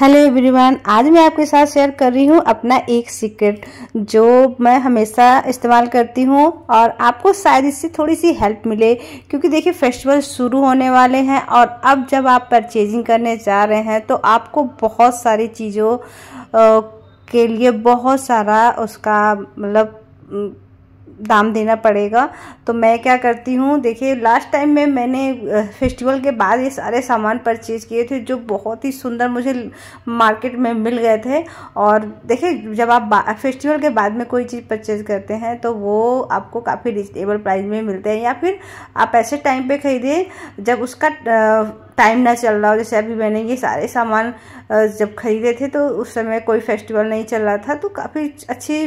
hello everyone आज मैं आपके साथ शेयर कर रही हूँ अपना एक सीक्रेट जो मैं हमेशा इस्तेमाल करती हूँ और आपको शायद इससे थोड़ी सी हेल्प मिले क्योंकि देखिए फेस्टिवल शुरू होने वाले हैं और अब जब आप परचेजिंग करने जा रहे हैं तो आपको बहुत सारी चीज़ों के लिए बहुत सारा उसका मतलब दाम देना पड़ेगा तो मैं क्या करती हूँ देखिए लास्ट टाइम में मैंने फेस्टिवल के बाद ये सारे सामान परचेज़ किए थे जो बहुत ही सुंदर मुझे मार्केट में मिल गए थे और देखिए जब आप फेस्टिवल के बाद में कोई चीज़ परचेज़ करते हैं तो वो आपको काफ़ी रिजनेबल प्राइस में मिलते हैं या फिर आप ऐसे टाइम पे खरीदिए जब उसका टाइम ना चल रहा हो जैसे अभी मैंने ये सारे सामान जब खरीदे थे तो उस समय कोई फेस्टिवल नहीं चल रहा था तो काफ़ी अच्छी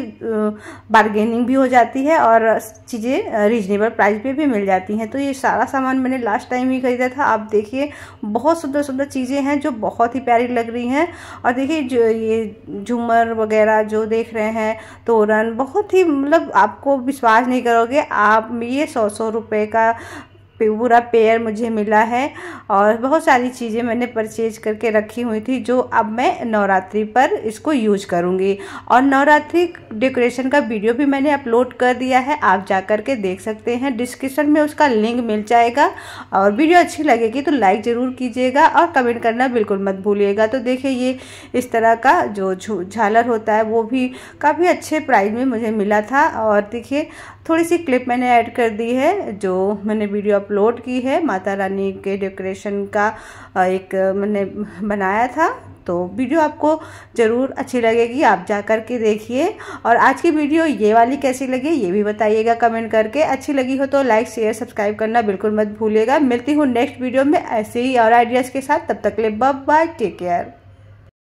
बारगेनिंग भी हो जाती है और चीज़ें रीजनेबल प्राइस पे भी मिल जाती हैं तो ये सारा सामान मैंने लास्ट टाइम ही खरीदा था आप देखिए बहुत सुंदर सुंदर चीज़ें हैं जो बहुत ही प्यारी लग रही हैं और देखिए जो ये झूमर वगैरह जो देख रहे हैं तोरन बहुत ही मतलब आपको विश्वास नहीं करोगे आप ये सौ सौ रुपये का पूरा पेयर मुझे मिला है और बहुत सारी चीज़ें मैंने परचेज करके रखी हुई थी जो अब मैं नवरात्रि पर इसको यूज करूँगी और नवरात्रि डेकोरेशन का वीडियो भी मैंने अपलोड कर दिया है आप जा कर के देख सकते हैं डिस्क्रिप्शन में उसका लिंक मिल जाएगा और वीडियो अच्छी लगेगी तो लाइक ज़रूर कीजिएगा और कमेंट करना बिल्कुल मत भूलिएगा तो देखिए ये इस तरह का जो झालर होता है वो भी काफ़ी अच्छे प्राइस में मुझे मिला था और देखिए थोड़ी सी क्लिप मैंने ऐड कर दी है जो मैंने वीडियो अपलोड की है माता रानी के डेकोरेशन का एक मैंने बनाया था तो वीडियो आपको ज़रूर अच्छी लगेगी आप जा कर के देखिए और आज की वीडियो ये वाली कैसी लगी ये भी बताइएगा कमेंट करके अच्छी लगी हो तो लाइक शेयर सब्सक्राइब करना बिल्कुल मत भूलिएगा मिलती हूँ नेक्स्ट वीडियो में ऐसे ही और आइडियाज़ के साथ तब तक ले बाय टेक केयर